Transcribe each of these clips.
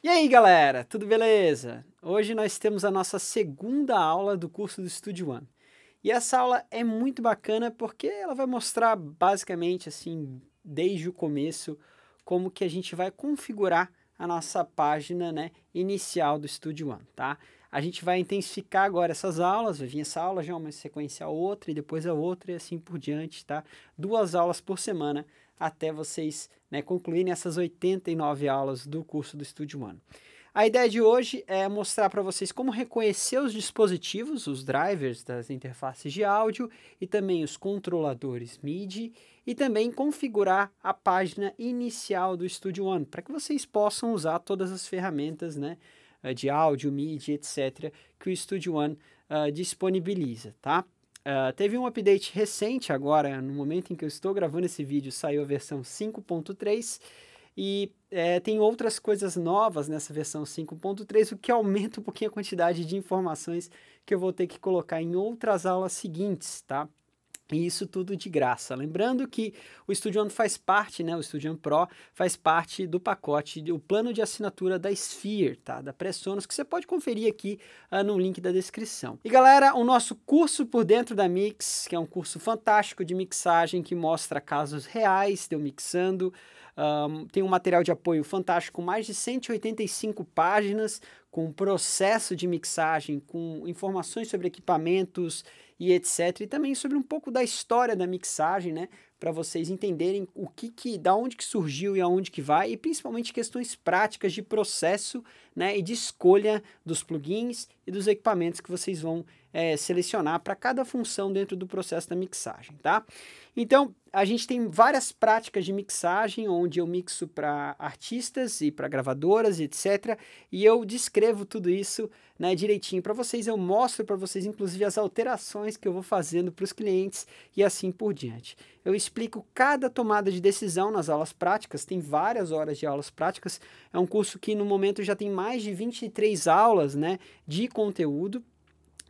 E aí galera, tudo beleza? Hoje nós temos a nossa segunda aula do curso do Studio One. E essa aula é muito bacana porque ela vai mostrar basicamente assim, desde o começo, como que a gente vai configurar a nossa página né, inicial do Studio One, tá? A gente vai intensificar agora essas aulas, vai vir essa aula já uma sequência a outra e depois a outra e assim por diante, tá? Duas aulas por semana até vocês né, concluírem essas 89 aulas do curso do Estúdio Humano. A ideia de hoje é mostrar para vocês como reconhecer os dispositivos, os drivers das interfaces de áudio e também os controladores MIDI e também configurar a página inicial do Studio One para que vocês possam usar todas as ferramentas né, eh, de áudio, MIDI, etc. que o Studio One uh, disponibiliza, tá? Uh, teve um update recente agora, no momento em que eu estou gravando esse vídeo, saiu a versão 5.3 e é, tem outras coisas novas nessa versão 5.3, o que aumenta um pouquinho a quantidade de informações que eu vou ter que colocar em outras aulas seguintes, tá? E isso tudo de graça. Lembrando que o Studio One faz parte, né? O Studio One Pro faz parte do pacote, do plano de assinatura da Sphere, tá? Da PreSonus que você pode conferir aqui uh, no link da descrição. E galera, o nosso curso por dentro da Mix, que é um curso fantástico de mixagem que mostra casos reais de eu mixando. Um, tem um material de apoio fantástico, mais de 185 páginas, com processo de mixagem, com informações sobre equipamentos e etc. E também sobre um pouco da história da mixagem, né? Para vocês entenderem o que, que, da onde que surgiu e aonde que vai, e principalmente questões práticas de processo né, e de escolha dos plugins e dos equipamentos que vocês vão é, selecionar para cada função dentro do processo da mixagem, tá? Então, a gente tem várias práticas de mixagem, onde eu mixo para artistas e para gravadoras, etc. E eu descrevo tudo isso né, direitinho para vocês. Eu mostro para vocês, inclusive, as alterações que eu vou fazendo para os clientes e assim por diante. Eu explico cada tomada de decisão nas aulas práticas. Tem várias horas de aulas práticas. É um curso que, no momento, já tem mais mais de 23 aulas né, de conteúdo.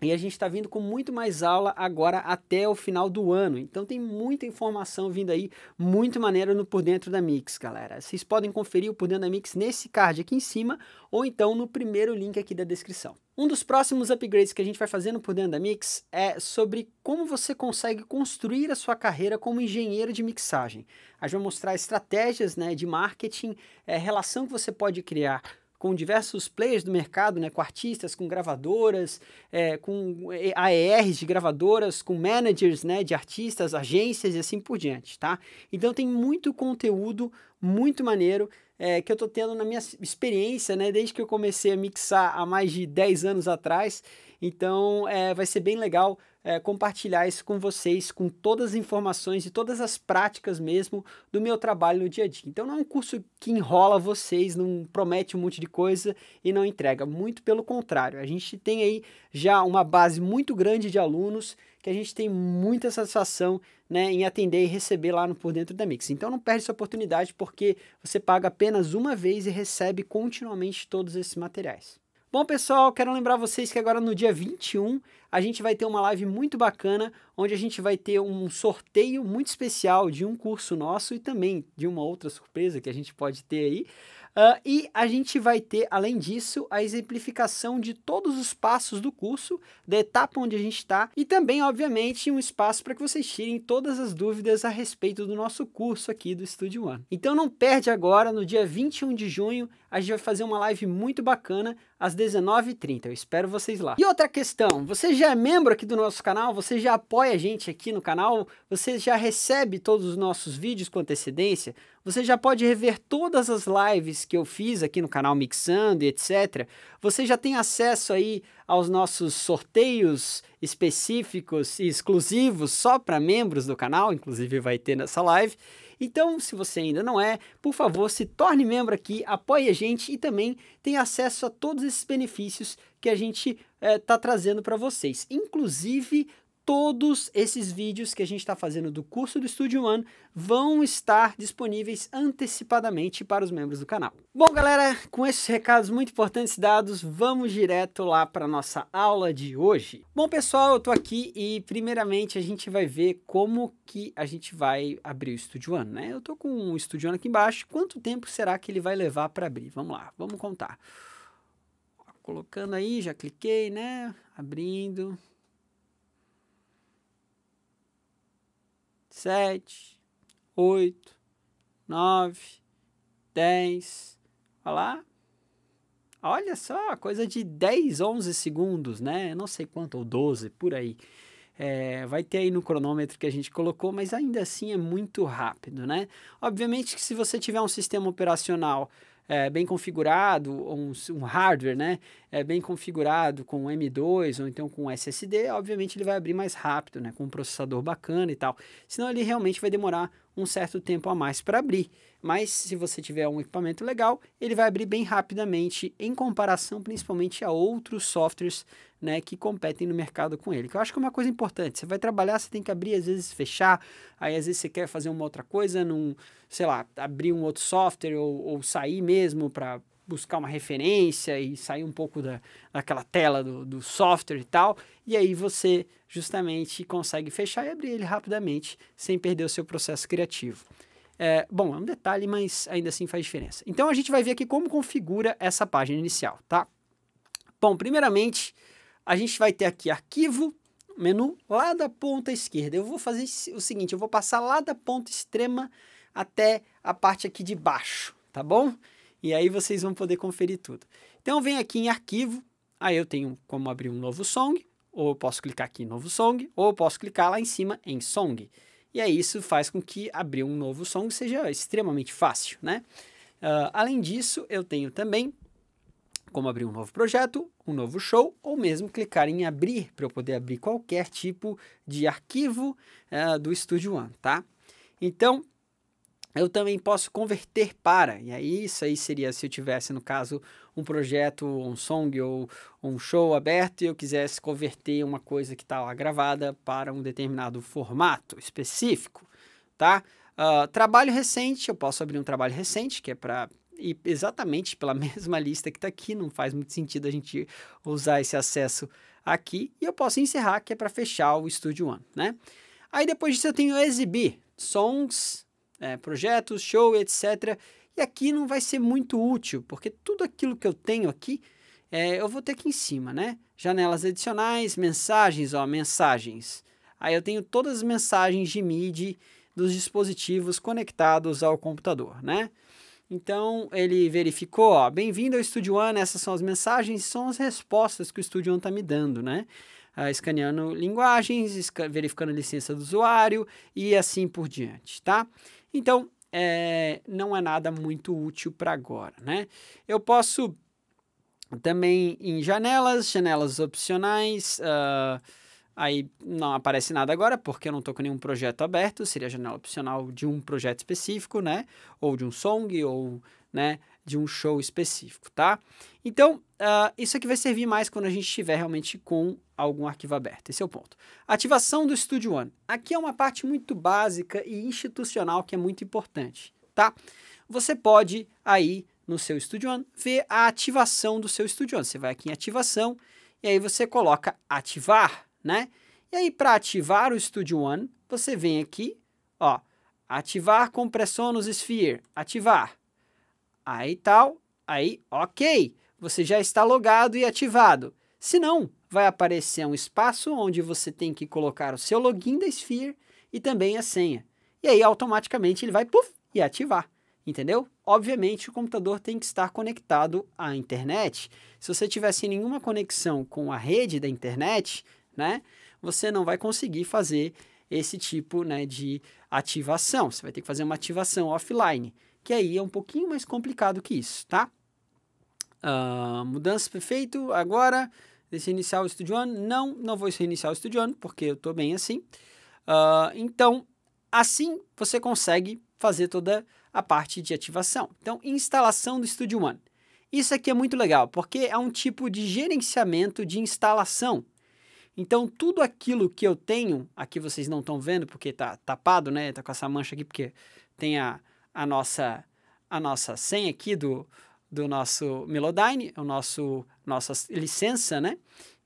E a gente está vindo com muito mais aula agora até o final do ano. Então tem muita informação vindo aí, muito maneira no Por Dentro da Mix, galera. Vocês podem conferir o Por Dentro da Mix nesse card aqui em cima ou então no primeiro link aqui da descrição. Um dos próximos upgrades que a gente vai fazendo por dentro da Mix é sobre como você consegue construir a sua carreira como engenheiro de mixagem. A gente vai mostrar estratégias né, de marketing, é, relação que você pode criar com diversos players do mercado, né, com artistas, com gravadoras, é, com é, AERs de gravadoras, com managers né, de artistas, agências e assim por diante, tá? Então tem muito conteúdo muito maneiro é, que eu estou tendo na minha experiência, né, desde que eu comecei a mixar há mais de 10 anos atrás, então é, vai ser bem legal é, compartilhar isso com vocês, com todas as informações e todas as práticas mesmo do meu trabalho no dia a dia. Então não é um curso que enrola vocês, não promete um monte de coisa e não entrega. Muito pelo contrário, a gente tem aí já uma base muito grande de alunos que a gente tem muita satisfação né, em atender e receber lá no Por Dentro da Mix. Então não perde essa oportunidade porque você paga apenas uma vez e recebe continuamente todos esses materiais. Bom, pessoal, quero lembrar vocês que agora no dia 21 a gente vai ter uma live muito bacana, onde a gente vai ter um sorteio muito especial de um curso nosso e também de uma outra surpresa que a gente pode ter aí. Uh, e a gente vai ter, além disso, a exemplificação de todos os passos do curso, da etapa onde a gente está, e também, obviamente, um espaço para que vocês tirem todas as dúvidas a respeito do nosso curso aqui do Studio One. Então não perde agora, no dia 21 de junho, a gente vai fazer uma live muito bacana às 19h30. Eu espero vocês lá. E outra questão, você já é membro aqui do nosso canal? Você já apoia a gente aqui no canal? Você já recebe todos os nossos vídeos com antecedência? Você já pode rever todas as lives que eu fiz aqui no canal Mixando e etc. Você já tem acesso aí aos nossos sorteios específicos e exclusivos só para membros do canal, inclusive vai ter nessa live. Então, se você ainda não é, por favor, se torne membro aqui, apoie a gente e também tenha acesso a todos esses benefícios que a gente está eh, é, trazendo para vocês. Inclusive, todos esses vídeos que a gente está fazendo do curso do Studio One vão estar disponíveis antecipadamente para os membros do canal. Bom, galera, com esses recados muito importantes dados, vamos direto lá para nossa aula de hoje. Bom, pessoal, eu estou aqui e primeiramente a gente vai ver como que a gente vai abrir o Studio One, né? Eu estou com o Studio One aqui embaixo. Quanto tempo será que ele vai levar para abrir? Vamos lá, vamos contar. Colocando aí, já cliquei, né? Abrindo, 7, 8, 9, 10. Olha lá. Olha só, coisa de 10, 11 segundos, né? Não sei quanto, ou 12, por aí. É, vai ter aí no cronômetro que a gente colocou, mas ainda assim é muito rápido, né? Obviamente que se você tiver um sistema operacional é, bem configurado, um, um hardware né, é, bem configurado com M2 ou então com SSD, obviamente ele vai abrir mais rápido, né, com um processador bacana e tal. Senão ele realmente vai demorar um certo tempo a mais para abrir. Mas se você tiver um equipamento legal, ele vai abrir bem rapidamente em comparação principalmente a outros softwares né, que competem no mercado com ele. Que eu acho que é uma coisa importante. Você vai trabalhar, você tem que abrir, às vezes fechar, aí às vezes você quer fazer uma outra coisa, num, sei lá, abrir um outro software ou, ou sair mesmo para buscar uma referência e sair um pouco da, daquela tela do, do software e tal. E aí você justamente consegue fechar e abrir ele rapidamente sem perder o seu processo criativo. É, bom, é um detalhe, mas ainda assim faz diferença. Então a gente vai ver aqui como configura essa página inicial, tá? Bom, primeiramente a gente vai ter aqui arquivo, menu lá da ponta esquerda. Eu vou fazer o seguinte, eu vou passar lá da ponta extrema até a parte aqui de baixo, tá bom? e aí vocês vão poder conferir tudo. Então, vem aqui em arquivo, aí eu tenho como abrir um novo song, ou eu posso clicar aqui em novo song, ou eu posso clicar lá em cima em song. E aí isso faz com que abrir um novo song seja extremamente fácil, né? Uh, além disso, eu tenho também como abrir um novo projeto, um novo show, ou mesmo clicar em abrir para eu poder abrir qualquer tipo de arquivo uh, do Studio One, tá? Então, eu também posso converter para, e aí isso aí seria se eu tivesse, no caso, um projeto, um song ou um show aberto e eu quisesse converter uma coisa que está lá gravada para um determinado formato específico, tá? Uh, trabalho recente, eu posso abrir um trabalho recente, que é para ir exatamente pela mesma lista que está aqui, não faz muito sentido a gente usar esse acesso aqui, e eu posso encerrar, que é para fechar o Studio One, né? Aí depois disso eu tenho exibir, songs é, projetos, show, etc. E aqui não vai ser muito útil, porque tudo aquilo que eu tenho aqui, é, eu vou ter aqui em cima, né? Janelas adicionais, mensagens, ó, mensagens. Aí eu tenho todas as mensagens de MIDI dos dispositivos conectados ao computador, né? Então ele verificou, ó, bem-vindo ao Studio One, essas são as mensagens, são as respostas que o Studio One está me dando, né? Ah, escaneando linguagens, verificando a licença do usuário e assim por diante, tá? Então, é, não é nada muito útil para agora, né? Eu posso também em janelas, janelas opcionais. Uh, aí não aparece nada agora, porque eu não estou com nenhum projeto aberto. Seria janela opcional de um projeto específico, né? Ou de um song, ou né, de um show específico, tá? Então, uh, isso aqui vai servir mais quando a gente estiver realmente com algum arquivo aberto, esse é o ponto. Ativação do Studio One. Aqui é uma parte muito básica e institucional que é muito importante, tá? Você pode aí no seu Studio One ver a ativação do seu Studio One. Você vai aqui em ativação e aí você coloca ativar, né? E aí para ativar o Studio One, você vem aqui, ó, ativar Compressor nos Sphere, ativar aí tal, aí ok, você já está logado e ativado. Se não, vai aparecer um espaço onde você tem que colocar o seu login da Sphere e também a senha. E aí automaticamente ele vai puff, e ativar, entendeu? Obviamente o computador tem que estar conectado à internet. Se você tiver sem nenhuma conexão com a rede da internet, né, você não vai conseguir fazer esse tipo né, de ativação. Você vai ter que fazer uma ativação offline que aí é um pouquinho mais complicado que isso, tá? Uh, mudança perfeito, agora, deixa iniciar o Studio One. Não, não vou reiniciar o Studio One, porque eu estou bem assim. Uh, então, assim você consegue fazer toda a parte de ativação. Então, instalação do Studio One. Isso aqui é muito legal, porque é um tipo de gerenciamento de instalação. Então, tudo aquilo que eu tenho, aqui vocês não estão vendo porque está tapado, né? Está com essa mancha aqui, porque tem a, a nossa, a nossa senha aqui do, do nosso Melodyne, o nosso, nossa licença, né?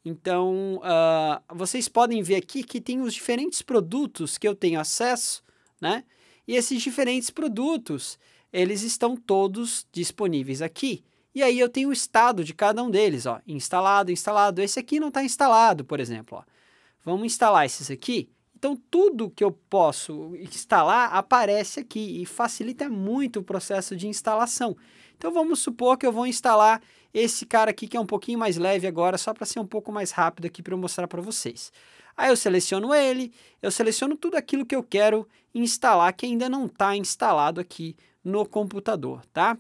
Então, uh, vocês podem ver aqui que tem os diferentes produtos que eu tenho acesso, né? E esses diferentes produtos, eles estão todos disponíveis aqui. E aí eu tenho o estado de cada um deles, ó, instalado, instalado. Esse aqui não está instalado, por exemplo, ó. Vamos instalar esses aqui então, tudo que eu posso instalar aparece aqui e facilita muito o processo de instalação. Então, vamos supor que eu vou instalar esse cara aqui, que é um pouquinho mais leve agora, só para ser um pouco mais rápido aqui para eu mostrar para vocês. Aí eu seleciono ele, eu seleciono tudo aquilo que eu quero instalar, que ainda não está instalado aqui no computador, tá?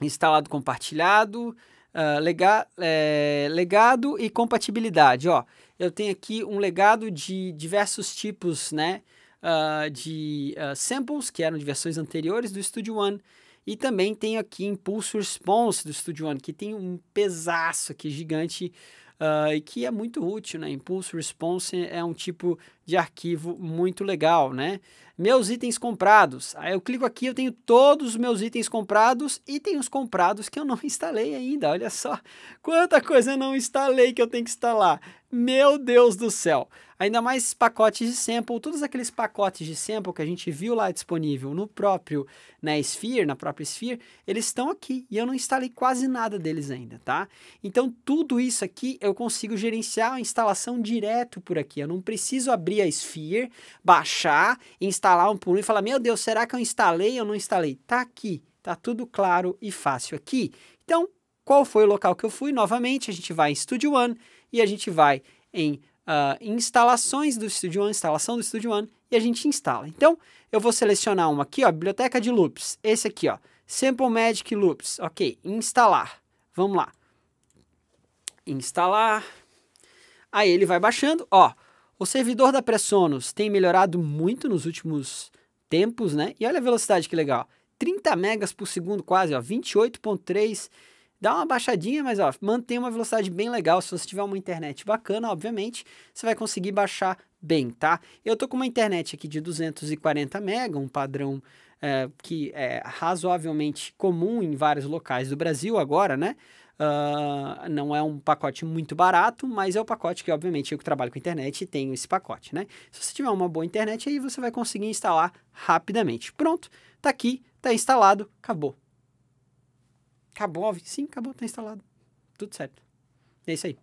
Instalado compartilhado, uh, lega, é, legado e compatibilidade, ó eu tenho aqui um legado de diversos tipos né, uh, de uh, samples, que eram de versões anteriores do Studio One, e também tenho aqui Impulse Response do Studio One, que tem um pesaço aqui gigante uh, e que é muito útil, né? Impulse Response é um tipo de arquivo muito legal, né? Meus itens comprados. Aí eu clico aqui, eu tenho todos os meus itens comprados e tem os comprados que eu não instalei ainda. Olha só quanta coisa eu não instalei que eu tenho que instalar. Meu Deus do céu! Ainda mais pacotes de sample, todos aqueles pacotes de sample que a gente viu lá disponível no próprio na né, Sphere, na própria Sphere, eles estão aqui e eu não instalei quase nada deles ainda, tá? Então tudo isso aqui eu consigo gerenciar a instalação direto por aqui. Eu não preciso abrir abrir a Sphere, baixar, instalar um por um e falar: Meu Deus, será que eu instalei ou não instalei? Tá aqui, tá tudo claro e fácil aqui. Então, qual foi o local que eu fui? Novamente, a gente vai em Studio One e a gente vai em uh, instalações do Studio One, instalação do Studio One e a gente instala. Então, eu vou selecionar uma aqui, ó, biblioteca de loops, esse aqui, ó, Sample Magic Loops, ok, instalar. Vamos lá instalar. Aí ele vai baixando, ó, o servidor da Pressonus tem melhorado muito nos últimos tempos, né? E olha a velocidade que legal. 30 megas por segundo quase, ó, 28.3. Dá uma baixadinha, mas ó, mantém uma velocidade bem legal. Se você tiver uma internet bacana, obviamente, você vai conseguir baixar bem, tá? Eu tô com uma internet aqui de 240 mega, um padrão é, que é razoavelmente comum em vários locais do Brasil agora, né? Uh, não é um pacote muito barato, mas é o pacote que, obviamente, eu que trabalho com internet e tenho esse pacote, né? Se você tiver uma boa internet, aí você vai conseguir instalar rapidamente. Pronto, tá aqui, tá instalado, acabou. Acabou, sim, acabou, tá instalado. Tudo certo. É isso aí.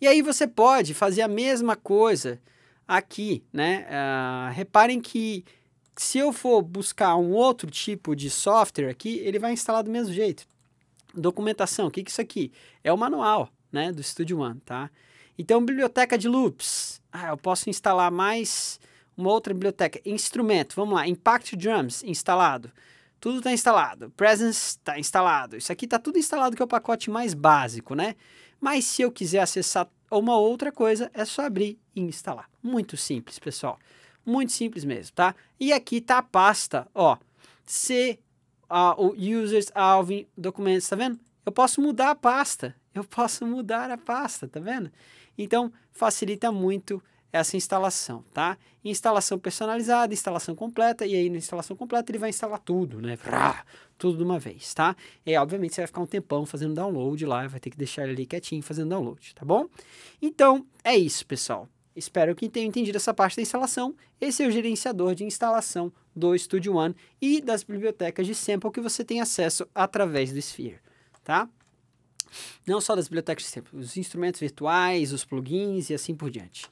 E aí você pode fazer a mesma coisa aqui, né? Uh, reparem que se eu for buscar um outro tipo de software aqui, ele vai instalar do mesmo jeito. Documentação, o que, que é isso aqui? É o manual né, do Studio One, tá? Então, biblioteca de loops. Ah, eu posso instalar mais uma outra biblioteca. Instrumento, vamos lá. Impact Drums, instalado. Tudo está instalado. Presence está instalado. Isso aqui está tudo instalado, que é o pacote mais básico, né? Mas se eu quiser acessar uma outra coisa, é só abrir e instalar. Muito simples, pessoal. Muito simples mesmo, tá? E aqui está a pasta, ó, C uh, o users, alvin documentos, tá vendo? Eu posso mudar a pasta, eu posso mudar a pasta, tá vendo? Então, facilita muito essa instalação, tá? Instalação personalizada, instalação completa, e aí na instalação completa ele vai instalar tudo, né? Vrá, tudo de uma vez, tá? E obviamente você vai ficar um tempão fazendo download lá, vai ter que deixar ele ali quietinho fazendo download, tá bom? Então, é isso, pessoal. Espero que tenham entendido essa parte da instalação. Esse é o gerenciador de instalação do Studio One e das bibliotecas de sample que você tem acesso através do Sphere, tá? Não só das bibliotecas de sample, os instrumentos virtuais, os plugins e assim por diante.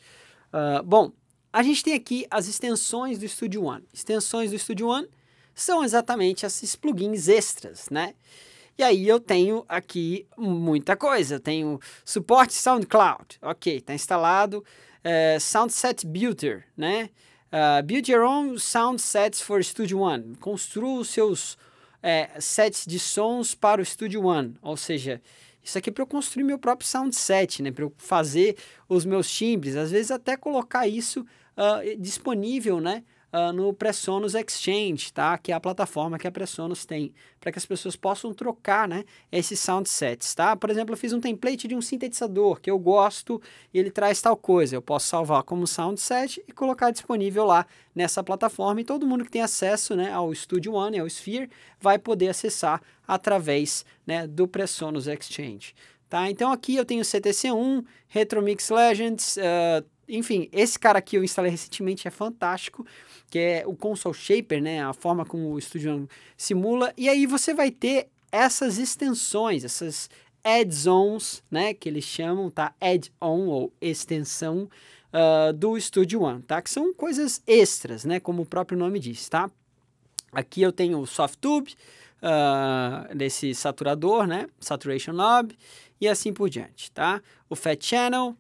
Uh, bom, a gente tem aqui as extensões do Studio One. Extensões do Studio One são exatamente esses plugins extras, né? E aí eu tenho aqui muita coisa. Eu tenho suporte SoundCloud. Ok, está instalado. Eh, Soundset Builder, né? Uh, ah, build your own é sound sets for Studio One. Construa os seus é, sets de sons para o Studio One. Ou seja, isso aqui é para eu construir meu próprio sound set, né? Para eu fazer os meus timbres. Às vezes até colocar isso uh, disponível, né? uh, no Presonus Exchange, tá? Que é a plataforma que a Presonus tem, para que as pessoas possam trocar, né, esses sound sets, tá? Por exemplo, eu fiz um template de um sintetizador que eu gosto e ele traz tal coisa. Eu posso salvar como sound set e colocar disponível lá nessa plataforma e todo mundo que tem acesso, né, ao Studio One e ao Sphere vai poder acessar através, né, do Presonus Exchange. Tá? Então aqui eu tenho CTC1, Retromix Legends, uh, enfim, esse cara aqui eu instalei recentemente, é fantástico, que é o Console Shaper, né? A forma como o Studio one simula. E aí você vai ter essas extensões, essas add-ons, né? Que eles chamam, tá? Add-on ou extensão uh, do Studio One, tá? Que são coisas extras, né? Como o próprio nome diz, tá? Aqui eu tenho o SoftTube, uh, ah, desse saturador, né? Saturation Knob e assim por diante, tá? O Fat Channel,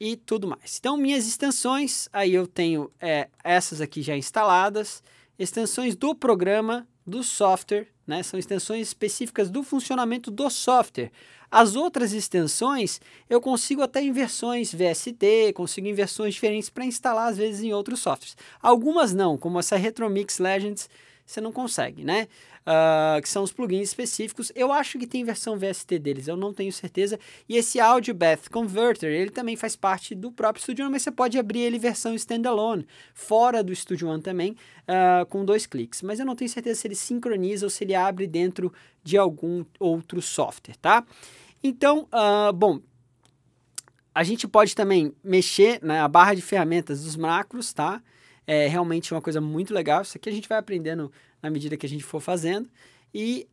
e tudo mais. Então, minhas extensões, aí eu tenho é, essas aqui já instaladas, extensões do programa, do software, né? São extensões específicas do funcionamento do software. As outras extensões, eu consigo até em versões VST, consigo em versões diferentes para instalar às vezes em outros softwares. Algumas não, como essa Retromix Legends, você não consegue, né? Uh, que são os plugins específicos. Eu acho que tem versão VST deles, eu não tenho certeza. E esse Audio Bath Converter, ele também faz parte do próprio Studio One, mas você pode abrir ele versão standalone, fora do Studio One também, uh, com dois cliques. Mas eu não tenho certeza se ele sincroniza ou se ele abre dentro de algum outro software, tá? Então, uh, bom, a gente pode também mexer na né, barra de ferramentas dos macros, tá? É realmente uma coisa muito legal. Isso aqui a gente vai aprendendo na medida que a gente for fazendo. E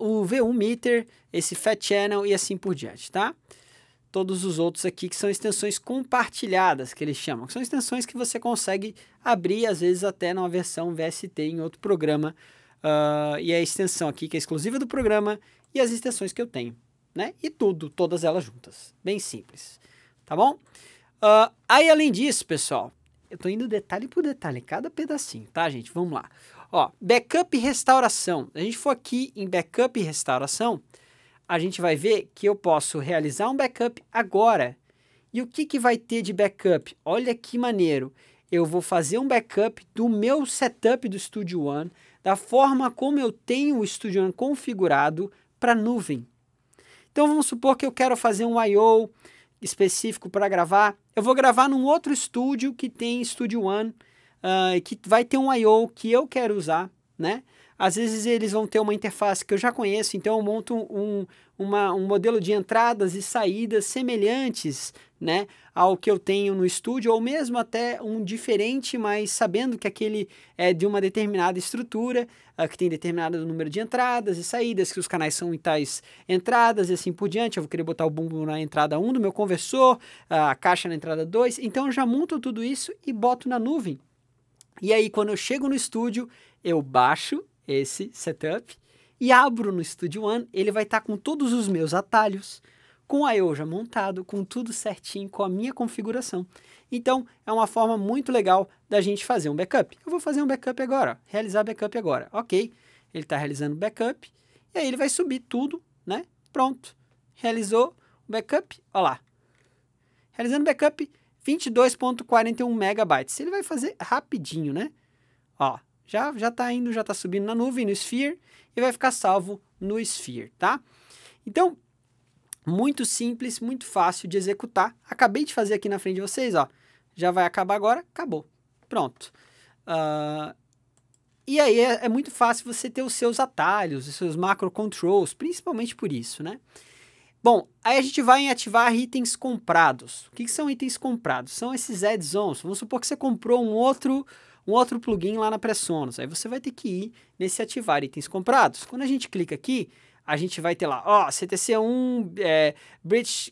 uh, o V1 Meter, esse Fat Channel e assim por diante, tá? Todos os outros aqui que são extensões compartilhadas, que eles chamam. Que são extensões que você consegue abrir, às vezes, até numa versão VST em outro programa. Uh, e a extensão aqui que é exclusiva do programa e as extensões que eu tenho, né? E tudo, todas elas juntas. Bem simples, tá bom? Uh, aí, além disso, pessoal, eu tô indo detalhe por detalhe, cada pedacinho, tá, gente? Vamos lá. Ó, backup e restauração. A gente for aqui em backup e restauração, a gente vai ver que eu posso realizar um backup agora. E o que, que vai ter de backup? Olha que maneiro. Eu vou fazer um backup do meu setup do Studio One, da forma como eu tenho o Studio One configurado para nuvem. Então vamos supor que eu quero fazer um I.O., específico para gravar. Eu vou gravar num outro estúdio que tem Studio One, uh, que vai ter um I.O. que eu quero usar, né? Às vezes eles vão ter uma interface que eu já conheço, então eu monto um, uma, um modelo de entradas e saídas semelhantes né, ao que eu tenho no estúdio, ou mesmo até um diferente, mas sabendo que aquele é de uma determinada estrutura, ah, que tem determinado número de entradas e saídas, que os canais são em tais entradas e assim por diante. Eu vou querer botar o bumbo na entrada 1 do meu conversor, ah, a caixa na entrada 2. Então eu já monto tudo isso e boto na nuvem. E aí, quando eu chego no estúdio, eu baixo esse setup e abro no Studio One, ele vai estar tá com todos os meus atalhos, com a eu já montado, com tudo certinho, com a minha configuração. Então, é uma forma muito legal da gente fazer um backup. Eu vou fazer um backup agora, realizar backup agora. Ok, ele está realizando backup, e aí ele vai subir tudo, né? Pronto, realizou o backup, olha lá. Realizando backup, 22.41 megabytes. Ele vai fazer rapidinho, né? Ó, já já está indo, já está subindo na nuvem, no Sphere, e vai ficar salvo no Sphere, tá? Então, muito simples, muito fácil de executar. Acabei de fazer aqui na frente de vocês, ó. Já vai acabar agora, acabou. Pronto. Uh, e aí é, é, muito fácil você ter os seus atalhos, os seus macro controls, principalmente por isso, né? Bom, aí a gente vai em ativar itens comprados. O que, que são itens comprados? São esses add-ons. Vamos supor que você comprou um outro um outro plugin lá na Presonus. Aí você vai ter que ir nesse ativar itens comprados. Quando a gente clica aqui, a gente vai ter lá, ó, CTC1, é,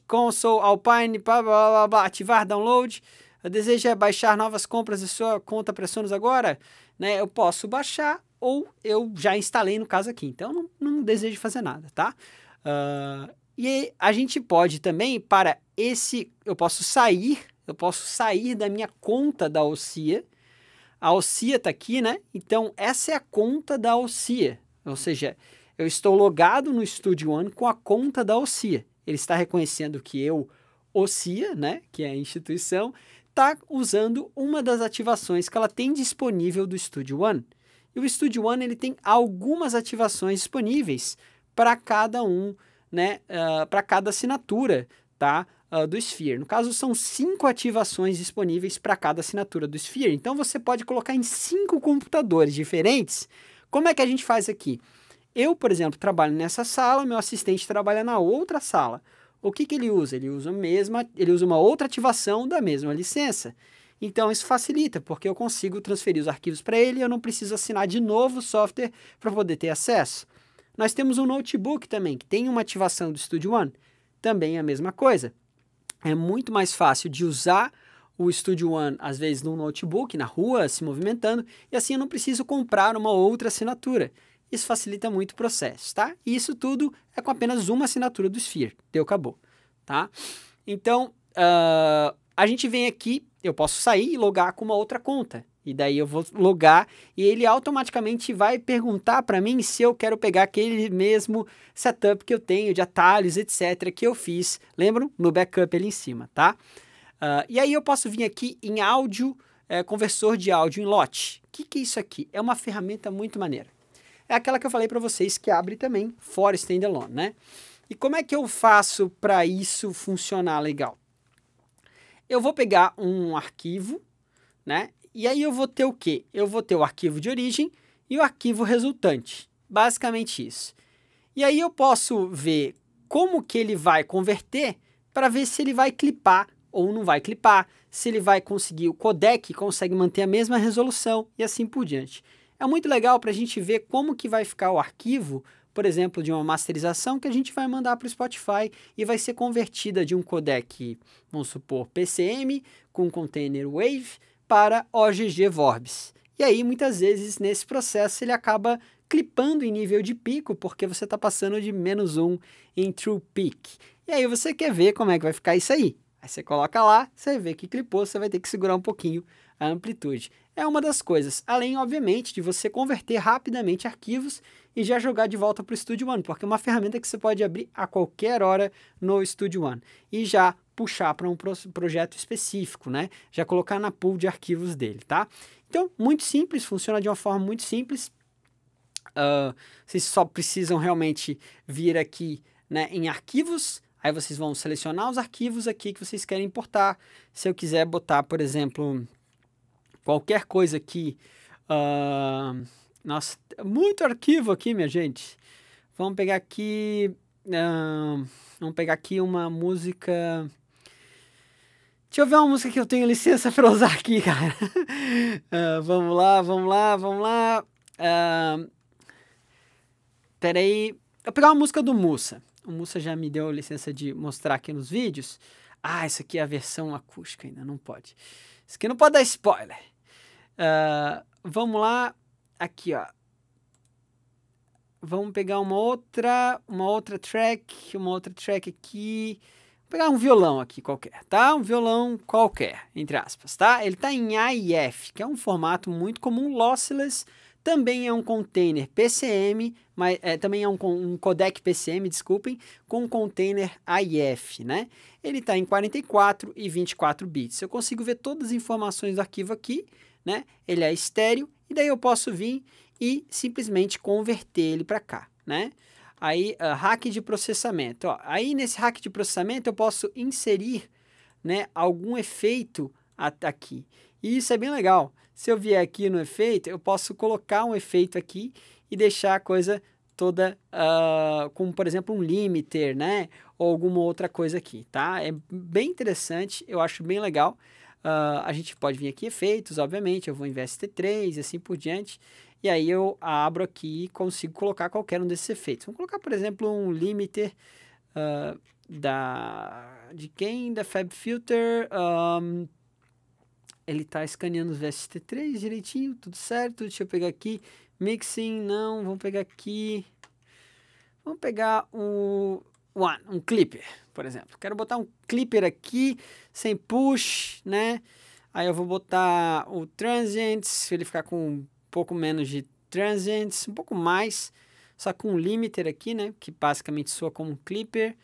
Console, Alpine, blá, blá, blá, blá, ativar download. Deseja é baixar novas compras da sua conta Presonus agora? Né, eu posso baixar ou eu já instalei no caso aqui. Então, não, não desejo fazer nada, tá? Uh, e a gente pode também, para esse, eu posso sair, eu posso sair da minha conta da OCIA, a Osia está aqui, né? Então, essa é a conta da Osia, Ou seja, eu estou logado no Studio One com a conta da Osia. Ele está reconhecendo que eu, OCIA, né? Que é a instituição, está usando uma das ativações que ela tem disponível do Studio One. E o Studio One ele tem algumas ativações disponíveis para cada um, né? Uh, ah, para cada assinatura, tá? uh, do Sphere. No caso, são cinco ativações disponíveis para cada assinatura do Sphere. Então, você pode colocar em cinco computadores diferentes. Como é que a gente faz aqui? Eu, por exemplo, trabalho nessa sala, meu assistente trabalha na outra sala. O que, que ele usa? Ele usa, mesma, ele usa uma outra ativação da mesma licença. Então isso facilita, porque eu consigo transferir os arquivos para ele e eu não preciso assinar de novo o software para poder ter acesso. Nós temos um notebook também, que tem uma ativação do Studio One. Também é a mesma coisa é muito mais fácil de usar o Studio One, às vezes, num notebook, na rua, se movimentando, e assim eu não preciso comprar uma outra assinatura. Isso facilita muito o processo, tá? E isso tudo é com apenas uma assinatura do Sphere. Deu, acabou, tá? Então, uh, a gente vem aqui, eu posso sair e logar com uma outra conta. E daí eu vou logar e ele automaticamente vai perguntar para mim se eu quero pegar aquele mesmo setup que eu tenho de atalhos, etc, que eu fiz, lembram? No backup ali em cima, tá? Uh, e aí eu posso vir aqui em áudio, é, conversor de áudio em lote. O que, que é isso aqui? É uma ferramenta muito maneira. É aquela que eu falei para vocês que abre também fora standalone, né? E como é que eu faço para isso funcionar legal? Eu vou pegar um arquivo, né? E aí eu vou ter o quê? Eu vou ter o arquivo de origem e o arquivo resultante. Basicamente isso. E aí eu posso ver como que ele vai converter para ver se ele vai clipar ou não vai clipar, se ele vai conseguir o codec, consegue manter a mesma resolução e assim por diante. É muito legal para a gente ver como que vai ficar o arquivo, por exemplo, de uma masterização que a gente vai mandar para o Spotify e vai ser convertida de um codec, vamos supor, PCM com container Wave para OGG Vorbis. E aí, muitas vezes, nesse processo, ele acaba clipando em nível de pico, porque você está passando de menos um em True Peak. E aí você quer ver como é que vai ficar isso aí. Você coloca lá, você vê que clipou, você vai ter que segurar um pouquinho a amplitude. É uma das coisas, além, obviamente, de você converter rapidamente arquivos e já jogar de volta para o Studio One, porque é uma ferramenta que você pode abrir a qualquer hora no Studio One e já puxar para um projeto específico, né? Já colocar na pool de arquivos dele, tá? Então, muito simples, funciona de uma forma muito simples. Uh, vocês só precisam realmente vir aqui né, em arquivos, Aí vocês vão selecionar os arquivos aqui que vocês querem importar. Se eu quiser botar, por exemplo, qualquer coisa aqui. Uh, nossa, muito arquivo aqui, minha gente. Vamos pegar aqui. Uh, vamos pegar aqui uma música. Deixa eu ver uma música que eu tenho licença para usar aqui, cara. Uh, vamos lá, vamos lá, vamos lá. Uh, peraí. Eu vou pegar uma música do Mussa o Mussa já me deu a licença de mostrar aqui nos vídeos. Ah, isso aqui é a versão acústica ainda, não pode. Isso aqui não pode dar spoiler. Uh, vamos lá, aqui ó. Vamos pegar uma outra, uma outra track, uma outra track aqui. Vou pegar um violão aqui qualquer, tá? Um violão qualquer, entre aspas, tá? Ele tá em AIF, que é um formato muito comum lossless também é um container PCM, mas é, também é um, um codec PCM, desculpem, com container AIF, né? Ele está em 44 e 24 bits. Eu consigo ver todas as informações do arquivo aqui, né? Ele é estéreo e daí eu posso vir e simplesmente converter ele para cá, né? Aí, uh, hack de processamento. Ó, aí, nesse hack de processamento, eu posso inserir né, algum efeito aqui. E isso é bem legal. Se eu vier aqui no efeito, eu posso colocar um efeito aqui e deixar a coisa toda uh, com, por exemplo, um limiter, né? Ou alguma outra coisa aqui, tá? É bem interessante, eu acho bem legal. Uh, a gente pode vir aqui efeitos, obviamente, eu vou em VST3 e assim por diante. E aí eu abro aqui e consigo colocar qualquer um desses efeitos. Vamos colocar, por exemplo, um limiter uh, da... de quem? Da FabFilter... Um, ele tá escaneando os VST3 direitinho, tudo certo. Deixa eu pegar aqui. Mixing, não, vamos pegar aqui. Vamos pegar o One, um clipper, por exemplo. Quero botar um clipper aqui, sem push, né? Aí eu vou botar o transients, ele ficar com um pouco menos de transients, um pouco mais, só com um limiter aqui, né? Que basicamente soa como um clipper.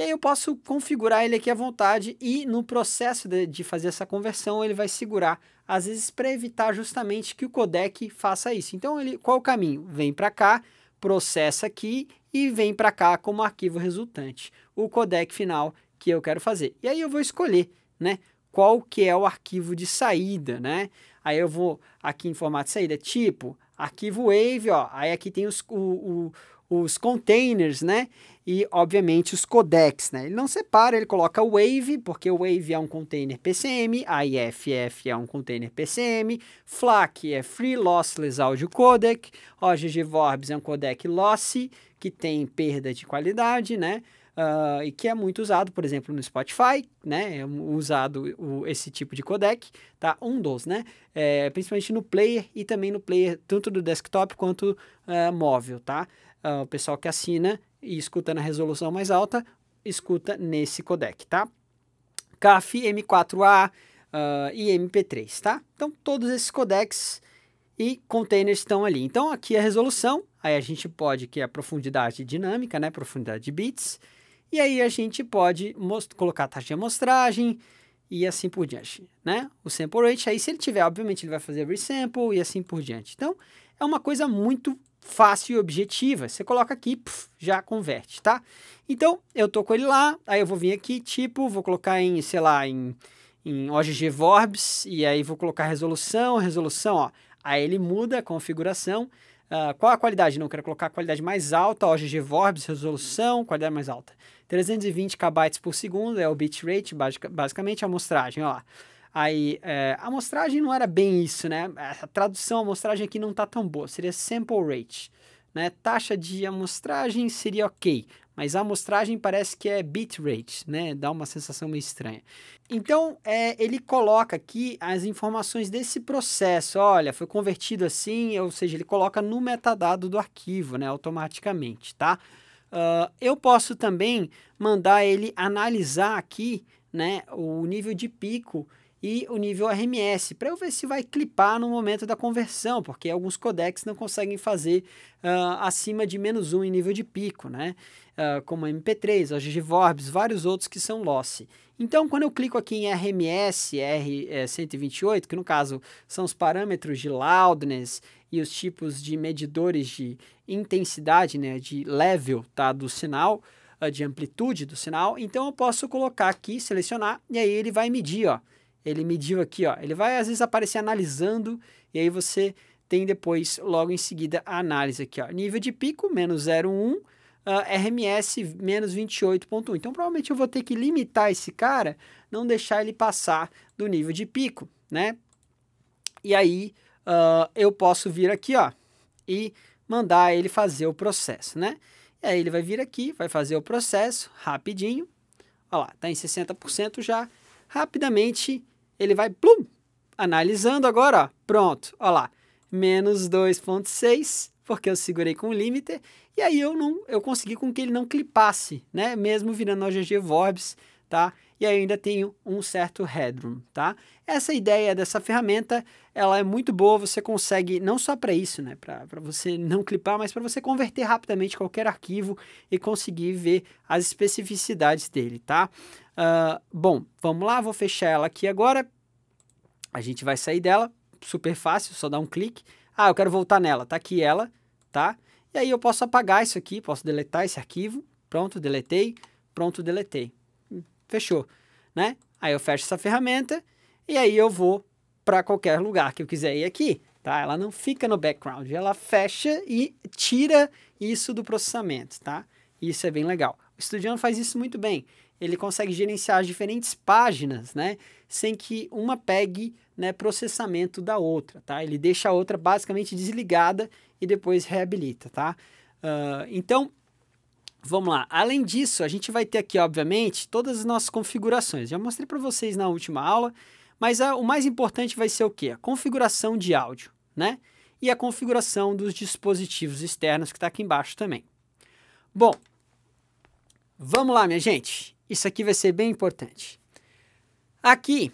E aí eu posso configurar ele aqui à vontade e no processo de, de fazer essa conversão ele vai segurar, às vezes para evitar justamente que o codec faça isso. Então ele, qual o caminho? Vem para cá, processa aqui e vem para cá como arquivo resultante, o codec final que eu quero fazer. E aí eu vou escolher, né, qual que é o arquivo de saída, né? Aí eu vou aqui em formato de saída, tipo, arquivo Wave, ó, aí aqui tem os, o, o os containers, né? E, obviamente, os codecs, né? Ele não separa, ele coloca Wave, porque o Wave é um container PCM, IFF é um container PCM, FLAC é Free Lossless Audio Codec, OGG vorbis é um codec lossy, que tem perda de qualidade, né? Uh, e que é muito usado, por exemplo, no Spotify, né? É usado o, esse tipo de codec, tá? Um dos, né? É, principalmente no player e também no player, tanto do desktop quanto uh, móvel, tá? uh, o pessoal que assina e escuta na resolução mais alta, escuta nesse codec, tá? CAF, M4A uh, e MP3, tá? Então, todos esses codecs e containers estão ali. Então, aqui a resolução, aí a gente pode, que é a profundidade dinâmica, né? Profundidade de bits. E aí a gente pode colocar a taxa de amostragem e assim por diante, né? O sample rate, aí se ele tiver, obviamente, ele vai fazer resample e assim por diante. Então, é uma coisa muito fácil e objetiva. Você coloca aqui, puf, já converte, tá? Então, eu tô com ele lá, aí eu vou vir aqui, tipo, vou colocar em, sei lá, em, em OGG Vorbs, e aí vou colocar resolução, resolução, ó. Aí ele muda a configuração. Uh, qual a qualidade? Não, quero colocar a qualidade mais alta, OGG Vorbs, resolução, qualidade mais alta. 320 KB por segundo é o bitrate, basic, basicamente a amostragem, ó lá. Aí, é, a amostragem não era bem isso, né? A tradução, a amostragem aqui não tá tão boa. Seria sample rate, né? Taxa de amostragem seria ok, mas a amostragem parece que é bit rate, né? Dá uma sensação meio estranha. Então, é, ele coloca aqui as informações desse processo. Olha, foi convertido assim, ou seja, ele coloca no metadado do arquivo, né? Automaticamente, tá? Uh, eu posso também mandar ele analisar aqui, né? O nível de pico e o nível RMS, para eu ver se vai clipar no momento da conversão, porque alguns codecs não conseguem fazer uh, acima de menos um em nível de pico, né? Uh, como MP3, a GGVorbs, vários outros que são lossy. Então, quando eu clico aqui em RMS, R128, eh, que no caso são os parâmetros de loudness e os tipos de medidores de intensidade, né, de level tá, do sinal, ah, de amplitude do sinal, então eu posso colocar aqui, selecionar, e aí ele vai medir, ó, ele mediu aqui, ó. Ele vai às vezes aparecer analisando e aí você tem depois logo em seguida a análise aqui, ó. Nível de pico menos 0,1, uh, ah, RMS menos 28,1. Então provavelmente eu vou ter que limitar esse cara, não deixar ele passar do nível de pico, né? E aí uh, eu posso vir aqui, ó, e mandar ele fazer o processo, né? E aí ele vai vir aqui, vai fazer o processo rapidinho. Olha lá, tá em 60% já. Rapidamente ele vai plum, analisando agora, ó, pronto, olha lá, menos 2.6, porque eu segurei com o limiter, e aí eu não eu consegui com que ele não clipasse, né? Mesmo virando OGG Vorbs, tá? E ainda tenho um certo headroom, tá? Essa ideia dessa ferramenta, ela é muito boa, você consegue não só para isso, né, para você não clipar, mas para você converter rapidamente qualquer arquivo e conseguir ver as especificidades dele, tá? Ah, bom, vamos lá, vou fechar ela aqui agora. A gente vai sair dela, super fácil, só dá um clique. Ah, eu quero voltar nela, tá aqui ela, tá? E aí eu posso apagar isso aqui, posso deletar esse arquivo. Pronto, deletei, pronto, deletei. Hum, fechou, né? Aí eu fecho essa ferramenta e aí eu vou para qualquer lugar que eu quiser ir aqui, tá? Ela não fica no background, ela fecha e tira isso do processamento, tá? Isso é bem legal. O Studiano faz isso muito bem ele consegue gerenciar as diferentes páginas, né, sem que uma pegue né, processamento da outra, tá? Ele deixa a outra basicamente desligada e depois reabilita, tá? Uh, então, vamos lá. Além disso, a gente vai ter aqui, obviamente, todas as nossas configurações. Já mostrei para vocês na última aula, mas a, o mais importante vai ser o quê? A configuração de áudio, né? E a configuração dos dispositivos externos que está aqui embaixo também. Bom, vamos lá, minha gente. Isso aqui vai ser bem importante. Aqui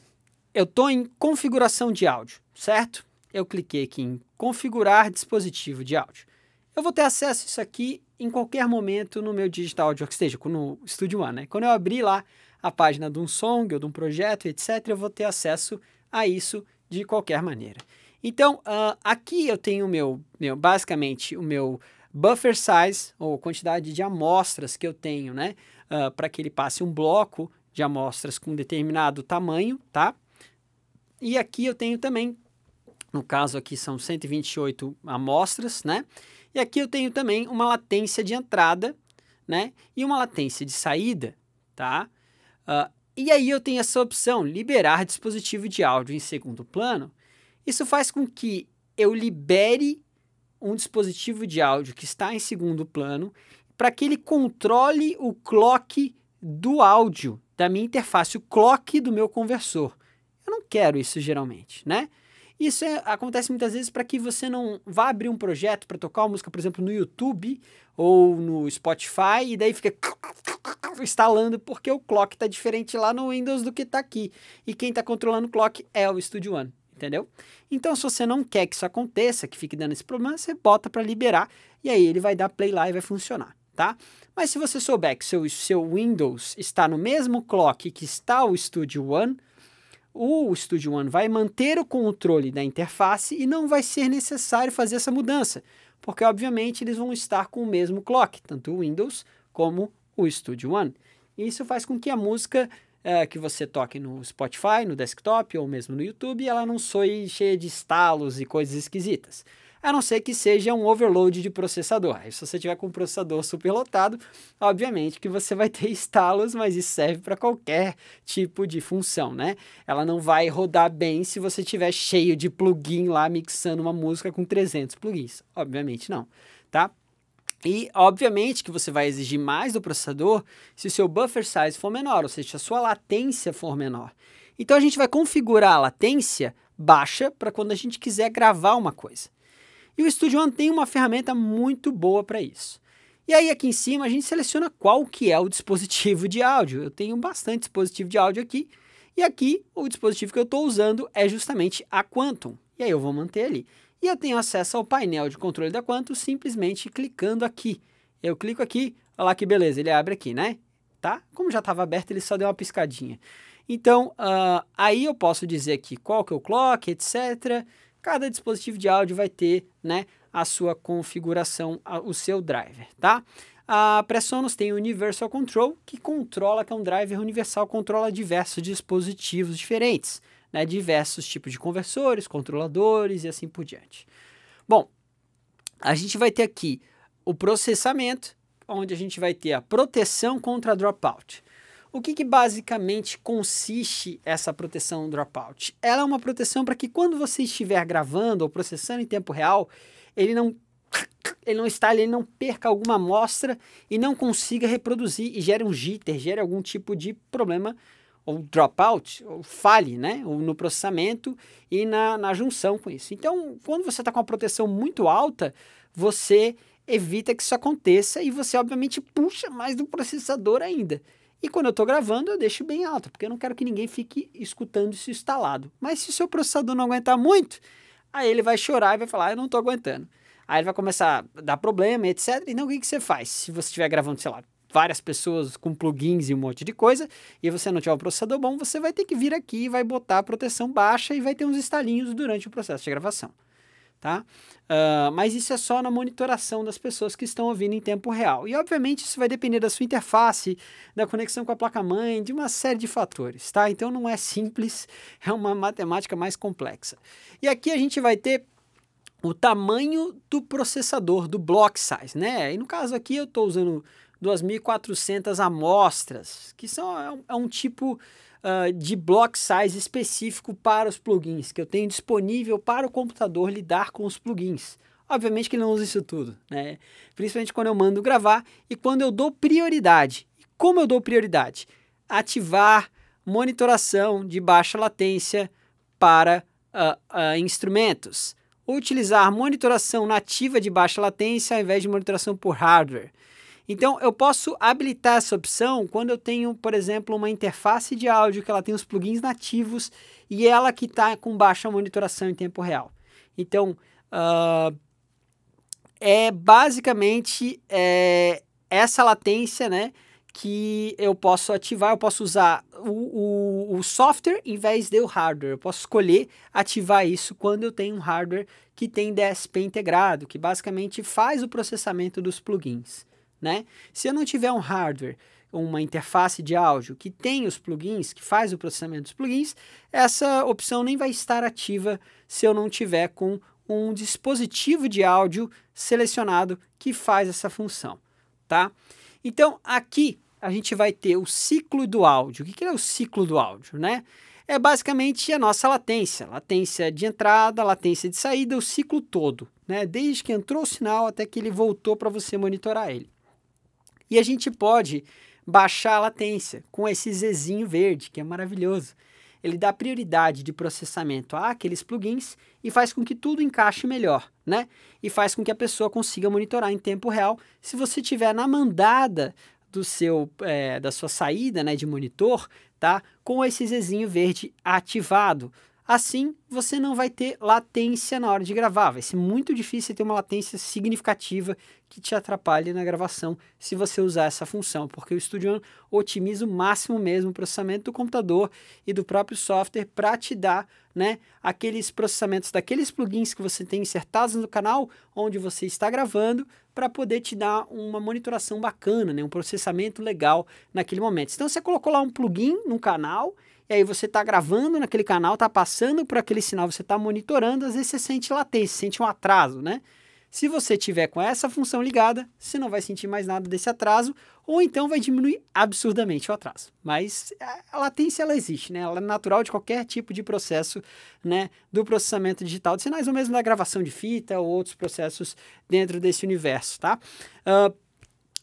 eu estou em configuração de áudio, certo? Eu cliquei aqui em configurar dispositivo de áudio. Eu vou ter acesso a isso aqui em qualquer momento no meu Digital Audio que esteja no Studio One, né? Quando eu abrir lá a página de um song ou de um projeto, etc., eu vou ter acesso a isso de qualquer maneira. Então, uh, aqui eu tenho meu, meu, basicamente, o meu buffer size, ou quantidade de amostras que eu tenho, né? uh, ah, para que ele passe um bloco de amostras com determinado tamanho, tá? E aqui eu tenho também, no caso aqui são 128 amostras, né? E aqui eu tenho também uma latência de entrada, né? E uma latência de saída, tá? Uh, e aí eu tenho essa opção, liberar dispositivo de áudio em segundo plano. Isso faz com que eu libere um dispositivo de áudio que está em segundo plano para que ele controle o clock do áudio da minha interface, o clock do meu conversor. Eu não quero isso geralmente, né? Isso é, acontece muitas vezes para que você não vá abrir um projeto para tocar uma música, por exemplo, no YouTube ou no Spotify, e daí fica instalando porque o clock está diferente lá no Windows do que está aqui. E quem está controlando o clock é o Studio One, entendeu? Então, se você não quer que isso aconteça, que fique dando esse problema, você bota para liberar e aí ele vai dar play lá e vai funcionar tá? Mas se você souber que seu, seu Windows está no mesmo clock que está o Studio One, o Studio One vai manter o controle da interface e não vai ser necessário fazer essa mudança, porque obviamente eles vão estar com o mesmo clock, tanto o Windows como o Studio One. isso faz com que a música é, que você toque no Spotify, no desktop ou mesmo no YouTube, ela não soe cheia de estalos e coisas esquisitas a não ser que seja um overload de processador. Aí, se você tiver com um processador superlotado, obviamente que você vai ter estalos, mas isso serve para qualquer tipo de função, né? Ela não vai rodar bem se você tiver cheio de plugin lá mixando uma música com 300 plugins. Obviamente não, tá? E, obviamente, que você vai exigir mais do processador se o seu buffer size for menor, ou seja, se a sua latência for menor. Então, a gente vai configurar a latência baixa para quando a gente quiser gravar uma coisa. E o Studio One tem uma ferramenta muito boa para isso. E aí aqui em cima a gente seleciona qual que é o dispositivo de áudio. Eu tenho bastante dispositivo de áudio aqui. E aqui o dispositivo que eu estou usando é justamente a Quantum. E aí eu vou manter ali. E eu tenho acesso ao painel de controle da Quantum simplesmente clicando aqui. Eu clico aqui, olha lá que beleza, ele abre aqui, né? Tá? Como já estava aberto, ele só deu uma piscadinha. Então, uh, aí eu posso dizer aqui qual que é o clock, etc cada dispositivo de áudio vai ter né, a sua configuração, a, o seu driver, tá? A Presonus tem o Universal Control, que controla, que é um driver universal, controla diversos dispositivos diferentes, né, diversos tipos de conversores, controladores e assim por diante. Bom, a gente vai ter aqui o processamento, onde a gente vai ter a proteção contra dropout. O que, que basicamente consiste essa proteção dropout? Ela é uma proteção para que quando você estiver gravando ou processando em tempo real, ele não ele não está ali, ele não perca alguma amostra e não consiga reproduzir e gere um jitter, gere algum tipo de problema ou dropout, ou falhe, né? Ou no processamento e na, na junção com isso. Então, quando você está com uma proteção muito alta, você evita que isso aconteça e você, obviamente, puxa mais do processador ainda. E quando eu estou gravando, eu deixo bem alto, porque eu não quero que ninguém fique escutando isso instalado. Mas se o seu processador não aguentar muito, aí ele vai chorar e vai falar, ah, eu não estou aguentando. Aí ele vai começar a dar problema, etc. Então, o que, que você faz? Se você estiver gravando, sei lá, várias pessoas com plugins e um monte de coisa, e você não tiver um processador bom, você vai ter que vir aqui, vai botar a proteção baixa e vai ter uns estalinhos durante o processo de gravação tá? Uh, mas isso é só na monitoração das pessoas que estão ouvindo em tempo real. E, obviamente, isso vai depender da sua interface, da conexão com a placa-mãe, de uma série de fatores, tá? Então, não é simples, é uma matemática mais complexa. E aqui a gente vai ter o tamanho do processador, do block size, né? E no caso aqui eu estou usando 2.400 amostras, que são, é um, é um tipo uh, de block size específico para os plugins, que eu tenho disponível para o computador lidar com os plugins. Obviamente que ele não usa isso tudo, né? principalmente quando eu mando gravar e quando eu dou prioridade. como eu dou prioridade? Ativar monitoração de baixa latência para uh, uh, instrumentos. Utilizar monitoração nativa de baixa latência ao invés de monitoração por hardware. Então, eu posso habilitar essa opção quando eu tenho, por exemplo, uma interface de áudio que ela tem os plugins nativos e ela que está com baixa monitoração em tempo real. Então, uh, é basicamente é, essa latência, né? que eu posso ativar, eu posso usar o, o, o, software em vez do hardware. Eu posso escolher ativar isso quando eu tenho um hardware que tem DSP integrado, que basicamente faz o processamento dos plugins né? Se eu não tiver um hardware, uma interface de áudio que tem os plugins, que faz o processamento dos plugins, essa opção nem vai estar ativa se eu não tiver com um dispositivo de áudio selecionado que faz essa função, tá? Então, aqui a gente vai ter o ciclo do áudio. O que é o ciclo do áudio, né? É basicamente a nossa latência, latência de entrada, latência de saída, o ciclo todo, né? Desde que entrou o sinal até que ele voltou para você monitorar ele. E a gente pode baixar a latência com esse zezinho verde, que é maravilhoso. Ele dá prioridade de processamento àqueles plugins e faz com que tudo encaixe melhor, né? E faz com que a pessoa consiga monitorar em tempo real. Se você tiver na mandada do seu, é, da sua saída né, de monitor, tá? Com esse zezinho verde ativado. Assim, você não vai ter latência na hora de gravar. Vai ser muito difícil ter uma latência significativa que te atrapalhe na gravação se você usar essa função, porque o Studio One otimiza o máximo mesmo o processamento do computador e do próprio software para te dar né, aqueles processamentos daqueles plugins que você tem insertados no canal onde você está gravando para poder te dar uma monitoração bacana, né, um processamento legal naquele momento. Então, você colocou lá um plugin no canal e aí você está gravando naquele canal, está passando por aquele sinal, você está monitorando, às vezes você sente latência, sente um atraso, né? Se você tiver com essa função ligada, você não vai sentir mais nada desse atraso, ou então vai diminuir absurdamente o atraso. Mas a latência ela existe, né? Ela é natural de qualquer tipo de processo, né, do processamento digital de sinais ou mesmo da gravação de fita ou outros processos dentro desse universo, tá? Uh,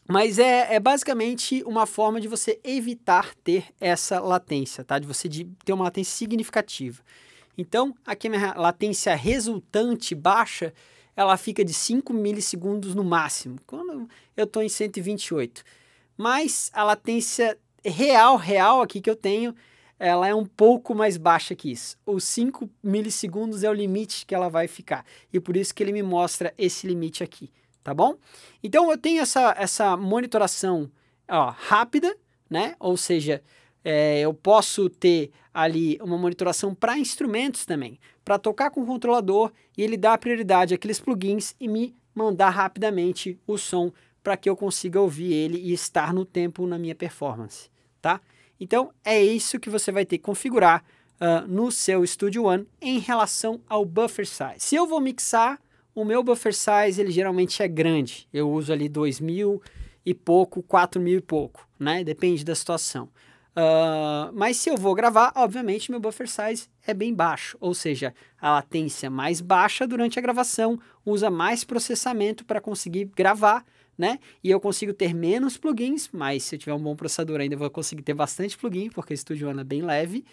mas é, é, basicamente uma forma de você evitar ter essa latência, tá? De você de ter uma latência significativa. Então, aqui a minha latência resultante baixa, ela fica de 5 milissegundos no máximo, quando eu estou em 128. Mas a latência real, real aqui que eu tenho, ela é um pouco mais baixa que isso. Os 5 milissegundos é o limite que ela vai ficar. E por isso que ele me mostra esse limite aqui tá bom? Então eu tenho essa, essa monitoração ó, rápida, né? Ou seja, é, eu posso ter ali uma monitoração para instrumentos também, para tocar com o controlador e ele dar prioridade àqueles plugins e me mandar rapidamente o som para que eu consiga ouvir ele e estar no tempo na minha performance, tá? Então é isso que você vai ter que configurar uh, no seu Studio One em relação ao buffer size. Se eu vou mixar o meu buffer size, ele geralmente é grande. Eu uso ali 2.000 e pouco, 4.000 e pouco, né? Depende da situação. Uh, mas se eu vou gravar, obviamente meu buffer size é bem baixo, ou seja, a latência é mais baixa durante a gravação usa mais processamento para conseguir gravar, né? E eu consigo ter menos plugins, mas se eu tiver um bom processador ainda vou conseguir ter bastante plugin, porque o Studio One é bem leve.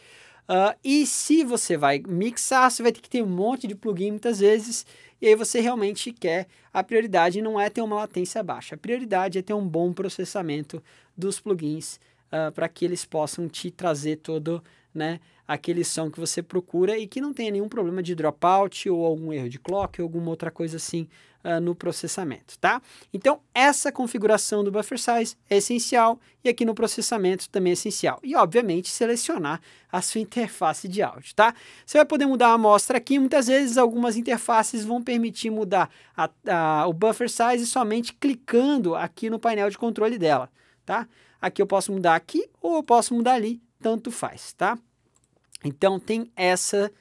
Uh, e se você vai mixar, você vai ter que ter um monte de plugin muitas vezes, e aí você realmente quer, a prioridade não é ter uma latência baixa, a prioridade é ter um bom processamento dos plugins uh, para que eles possam te trazer todo né, aquele som que você procura e que não tenha nenhum problema de dropout ou algum erro de clock ou alguma outra coisa assim uh, no processamento, tá? Então, essa configuração do buffer size é essencial e aqui no processamento também é essencial. E, obviamente, selecionar a sua interface de áudio, tá? Você vai poder mudar a amostra aqui. Muitas vezes, algumas interfaces vão permitir mudar a, a, o buffer size somente clicando aqui no painel de controle dela, tá? Aqui eu posso mudar aqui ou eu posso mudar ali, tanto faz, tá? Então tem essa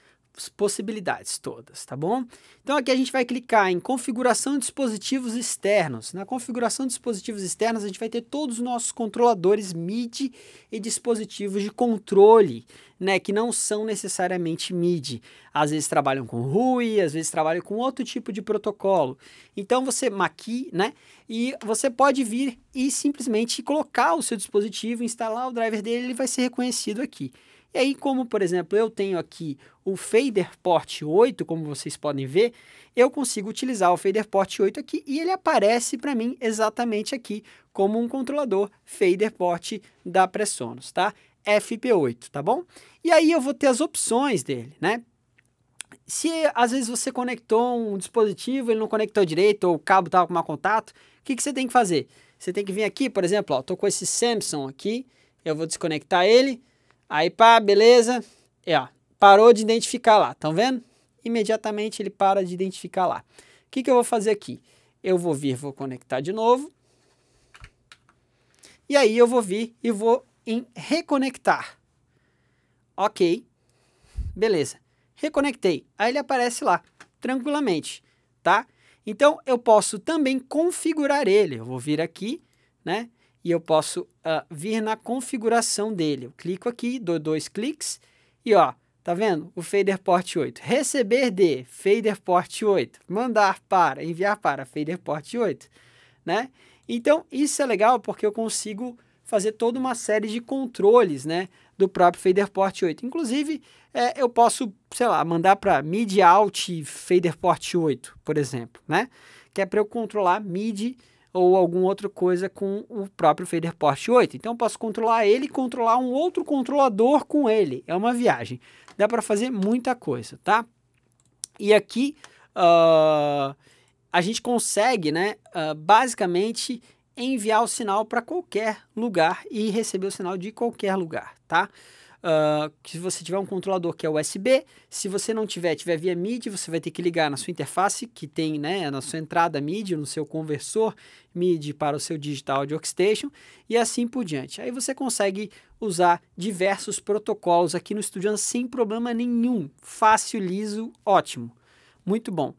possibilidades todas, tá bom? Então aqui a gente vai clicar em configuração de dispositivos externos. Na configuração de dispositivos externos a gente vai ter todos os nossos controladores MIDI e dispositivos de controle, né, que não são necessariamente MIDI. Às vezes trabalham com RUI, às vezes trabalham com outro tipo de protocolo. Então você maqui, né, e você pode vir e simplesmente colocar o seu dispositivo, instalar o driver dele, ele vai ser reconhecido aqui. E aí, como por exemplo, eu tenho aqui o fader port 8, como vocês podem ver, eu consigo utilizar o fader port 8 aqui e ele aparece para mim exatamente aqui como um controlador fader port da Presonus, tá? FP8, tá bom? E aí eu vou ter as opções dele, né? Se às vezes você conectou um dispositivo, ele não conectou direito, ou o cabo estava com mau contato, o que, que você tem que fazer? Você tem que vir aqui, por exemplo, ó, tô com esse Samsung aqui, eu vou desconectar ele, Aí pá, beleza. É, ó, parou de identificar lá, estão vendo? Imediatamente ele para de identificar lá. O que, que eu vou fazer aqui? Eu vou vir, vou conectar de novo. E aí eu vou vir e vou em reconectar. Ok, beleza. Reconectei. Aí ele aparece lá, tranquilamente, tá? Então, eu posso também configurar ele. Eu vou vir aqui, né? e eu posso uh, vir na configuração dele. Eu clico aqui, dou dois cliques e ó, tá vendo? O fader port 8. Receber de fader port 8, mandar para, enviar para fader port 8, né? Então, isso é legal porque eu consigo fazer toda uma série de controles, né, do próprio fader port 8. Inclusive, é, eu posso, sei lá, mandar para mid alt fader port 8, por exemplo, né? Que é para eu controlar mid ou alguma outra coisa com o próprio Port 8. Então eu posso controlar ele e controlar um outro controlador com ele. É uma viagem. Dá para fazer muita coisa, tá? E aqui uh, a gente consegue, né, uh, basicamente enviar o sinal para qualquer lugar e receber o sinal de qualquer lugar, tá? uh, que você tiver um controlador que é USB, se você não tiver, tiver via MIDI, você vai ter que ligar na sua interface, que tem né, na sua entrada MIDI, no seu conversor MIDI para o seu digital de workstation e assim por diante. Aí você consegue usar diversos protocolos aqui no Studio sem problema nenhum. Fácil, liso, ótimo. Muito bom.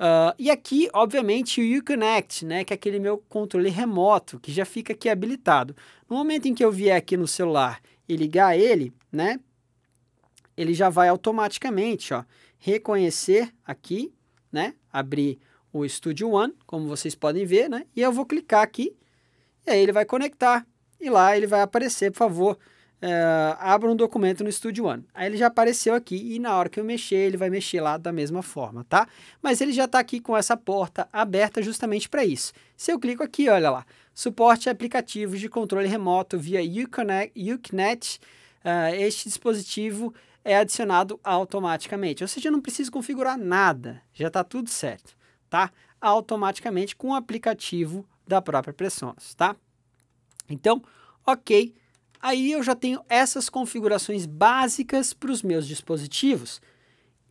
Uh, e aqui, obviamente, o Uconnect, né, que é aquele meu controle remoto, que já fica aqui habilitado. No momento em que eu vier aqui no celular e ligar ele, né? Ele já vai automaticamente, ó, reconhecer aqui, né? Abrir o Studio One, como vocês podem ver, né? E eu vou clicar aqui, e aí ele vai conectar, e lá ele vai aparecer, por favor, eh, abra um documento no Studio One. Aí ele já apareceu aqui, e na hora que eu mexer, ele vai mexer lá da mesma forma, tá? Mas ele já está aqui com essa porta aberta justamente para isso. Se eu clico aqui, olha lá, suporte a aplicativos de controle remoto via Uconnect, uh, este dispositivo é adicionado automaticamente. Ou seja, eu não preciso configurar nada, já está tudo certo, tá? Automaticamente com o aplicativo da própria Presons, tá? Então, ok, aí eu já tenho essas configurações básicas para os meus dispositivos.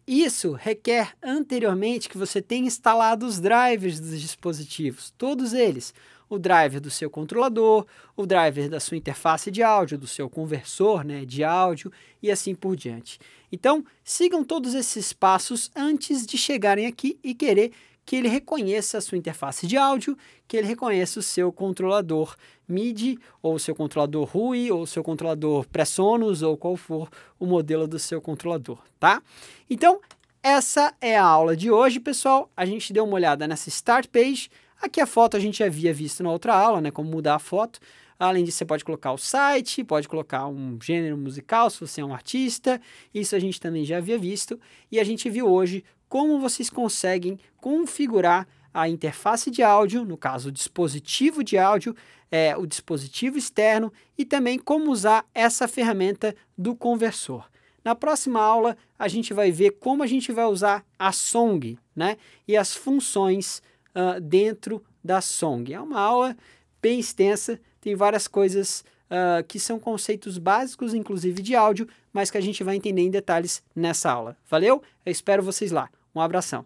Isso requer anteriormente que você tenha instalado os drivers dos dispositivos, todos eles o driver do seu controlador, o driver da sua interface de áudio, do seu conversor né, de áudio e assim por diante. Então, sigam todos esses passos antes de chegarem aqui e querer que ele reconheça a sua interface de áudio, que ele reconheça o seu controlador MIDI, ou o seu controlador RUI, ou o seu controlador Presonus, ou qual for o modelo do seu controlador, tá? Então, essa é a aula de hoje, pessoal. A gente deu uma olhada nessa Start Page, Aqui a foto a gente já havia visto na outra aula, né? Como mudar a foto. Além disso, você pode colocar o site, pode colocar um gênero musical, se você é um artista. Isso a gente também já havia visto. E a gente viu hoje como vocês conseguem configurar a interface de áudio, no caso o dispositivo de áudio, é, o dispositivo externo e também como usar essa ferramenta do conversor. Na próxima aula, a gente vai ver como a gente vai usar a Song né, e as funções uh, dentro da Song. É uma aula bem extensa, tem várias coisas uh, que são conceitos básicos, inclusive de áudio, mas que a gente vai entender em detalhes nessa aula. Valeu? Eu espero vocês lá. Um abração.